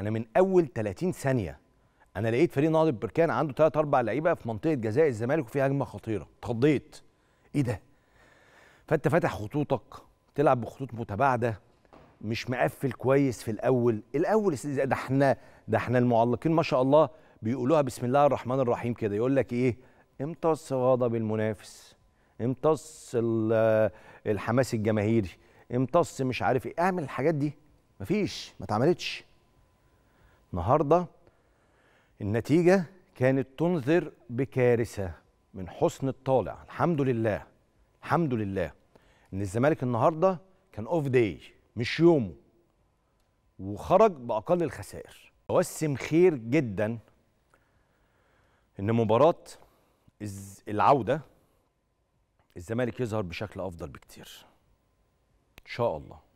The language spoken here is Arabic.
انا من اول 30 ثانيه انا لقيت فريق نهضه بركان عنده ثلاث اربع لعيبه في منطقه جزاء الزمالك وفيها هجمه خطيره اتخضيت ايه ده فانت فاتح خطوطك تلعب بخطوط متباعده مش مقفل كويس في الاول الاول ده احنا ده احنا المعلقين ما شاء الله بيقولوها بسم الله الرحمن الرحيم كده يقول لك ايه امتص غضب المنافس امتص الحماس الجماهيري امتص مش عارف ايه اعمل الحاجات دي مفيش ما اتعملتش النهارده النتيجه كانت تنذر بكارثه من حسن الطالع الحمد لله الحمد لله ان الزمالك النهارده كان اوف داي مش يومه وخرج باقل الخسائر اوسم خير جدا ان مباراه العوده الزمالك يظهر بشكل افضل بكتير ان شاء الله